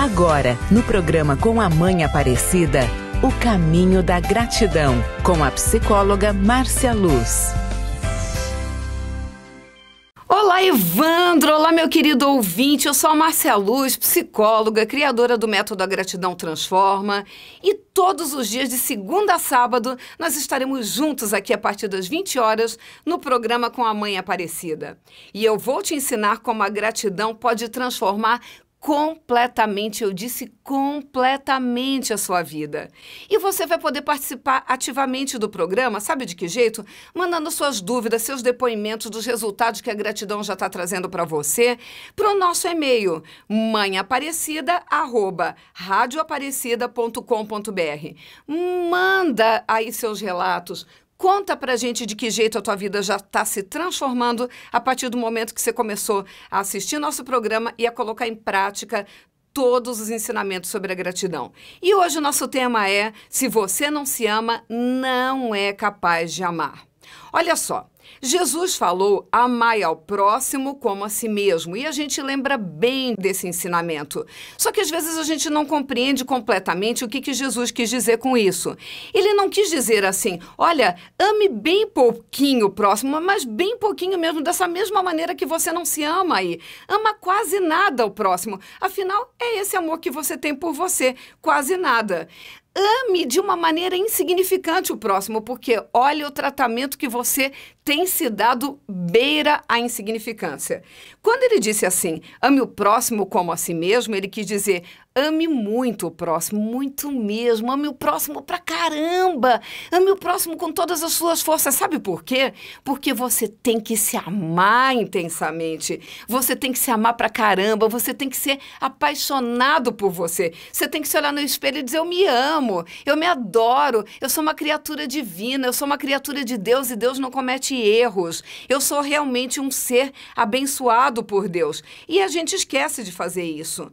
Agora, no programa Com a Mãe Aparecida, O Caminho da Gratidão, com a psicóloga Márcia Luz. Olá, Evandro! Olá, meu querido ouvinte! Eu sou a Marcia Luz, psicóloga, criadora do Método A Gratidão Transforma. E todos os dias, de segunda a sábado, nós estaremos juntos aqui a partir das 20 horas no programa com a Mãe Aparecida. E eu vou te ensinar como a gratidão pode transformar completamente, eu disse completamente a sua vida. E você vai poder participar ativamente do programa, sabe de que jeito? Mandando suas dúvidas, seus depoimentos dos resultados que a gratidão já está trazendo para você, para o nosso e-mail, mãeaparecida.com.br. Manda aí seus relatos, Conta pra gente de que jeito a tua vida já está se transformando a partir do momento que você começou a assistir nosso programa e a colocar em prática todos os ensinamentos sobre a gratidão. E hoje o nosso tema é: se você não se ama, não é capaz de amar. Olha só, Jesus falou: amai ao próximo como a si mesmo. E a gente lembra bem desse ensinamento. Só que às vezes a gente não compreende completamente o que, que Jesus quis dizer com isso. Ele não quis dizer assim: olha, ame bem pouquinho o próximo, mas bem pouquinho mesmo, dessa mesma maneira que você não se ama aí. Ama quase nada o próximo. Afinal, é esse amor que você tem por você: quase nada ame de uma maneira insignificante o próximo, porque olha o tratamento que você tem se dado beira à insignificância. Quando ele disse assim, ame o próximo como a si mesmo, ele quis dizer, Ame muito o próximo, muito mesmo. Ame o próximo pra caramba. Ame o próximo com todas as suas forças. Sabe por quê? Porque você tem que se amar intensamente. Você tem que se amar pra caramba. Você tem que ser apaixonado por você. Você tem que se olhar no espelho e dizer: Eu me amo, eu me adoro, eu sou uma criatura divina, eu sou uma criatura de Deus e Deus não comete erros. Eu sou realmente um ser abençoado por Deus. E a gente esquece de fazer isso.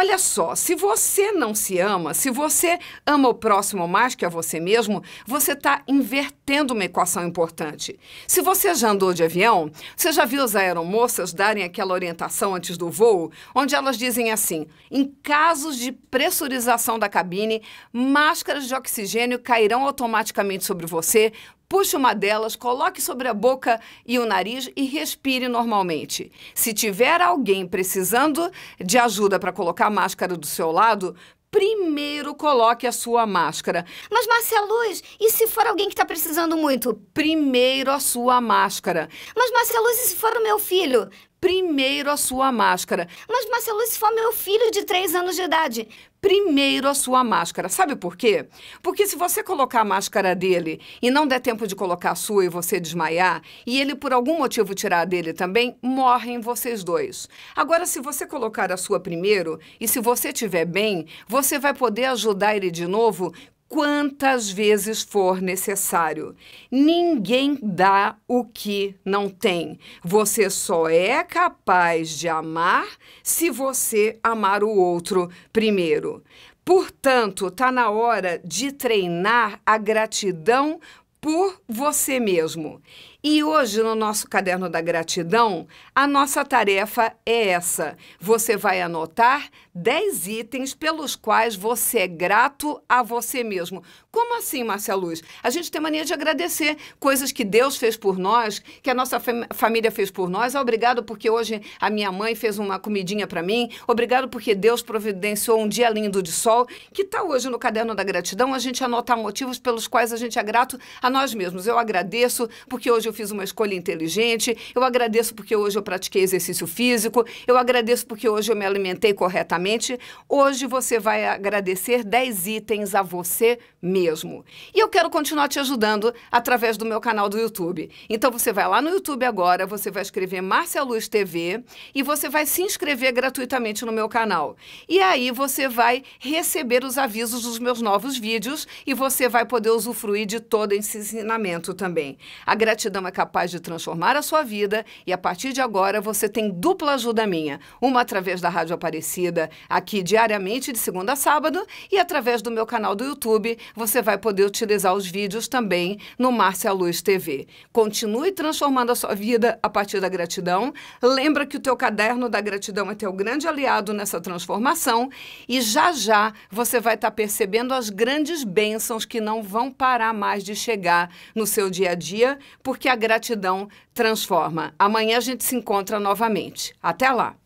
Olha só, se você não se ama, se você ama o próximo mais que a você mesmo, você está invertendo uma equação importante. Se você já andou de avião, você já viu as aeromoças darem aquela orientação antes do voo, onde elas dizem assim: em casos de pressurização da cabine, máscaras de oxigênio cairão automaticamente sobre você Puxe uma delas, coloque sobre a boca e o nariz e respire normalmente. Se tiver alguém precisando de ajuda para colocar a máscara do seu lado, primeiro coloque a sua máscara. Mas, Márcia Luz, e se for alguém que está precisando muito? Primeiro a sua máscara. Mas, Márcia Luz, e se for o meu filho? primeiro a sua máscara. Mas, Marcelo, se foi meu filho de 3 anos de idade. Primeiro a sua máscara. Sabe por quê? Porque se você colocar a máscara dele e não der tempo de colocar a sua e você desmaiar, e ele por algum motivo tirar a dele também, morrem vocês dois. Agora, se você colocar a sua primeiro e se você estiver bem, você vai poder ajudar ele de novo quantas vezes for necessário. Ninguém dá o que não tem. Você só é capaz de amar se você amar o outro primeiro. Portanto, está na hora de treinar a gratidão por você mesmo. E hoje, no nosso caderno da gratidão, a nossa tarefa é essa. Você vai anotar 10 itens pelos quais você é grato a você mesmo. Como assim, Márcia Luz? A gente tem mania de agradecer coisas que Deus fez por nós, que a nossa fam família fez por nós. Ah, obrigado porque hoje a minha mãe fez uma comidinha para mim. Obrigado porque Deus providenciou um dia lindo de sol. Que tal tá hoje, no caderno da gratidão, a gente anotar motivos pelos quais a gente é grato a nós mesmos? Eu agradeço porque hoje eu fiz uma escolha inteligente, eu agradeço porque hoje eu pratiquei exercício físico, eu agradeço porque hoje eu me alimentei corretamente. Hoje você vai agradecer 10 itens a você mesmo. E eu quero continuar te ajudando através do meu canal do YouTube. Então você vai lá no YouTube agora, você vai escrever Márcia Luz TV e você vai se inscrever gratuitamente no meu canal. E aí você vai receber os avisos dos meus novos vídeos e você vai poder usufruir de todo esse ensinamento também. A gratidão é capaz de transformar a sua vida e a partir de agora você tem dupla ajuda minha, uma através da Rádio Aparecida, aqui diariamente de segunda a sábado, e através do meu canal do YouTube, você vai poder utilizar os vídeos também no Márcia Luz TV. Continue transformando a sua vida a partir da gratidão. Lembra que o teu caderno da gratidão é teu grande aliado nessa transformação e já já você vai estar tá percebendo as grandes bênçãos que não vão parar mais de chegar no seu dia a dia, porque que a gratidão transforma. Amanhã a gente se encontra novamente. Até lá!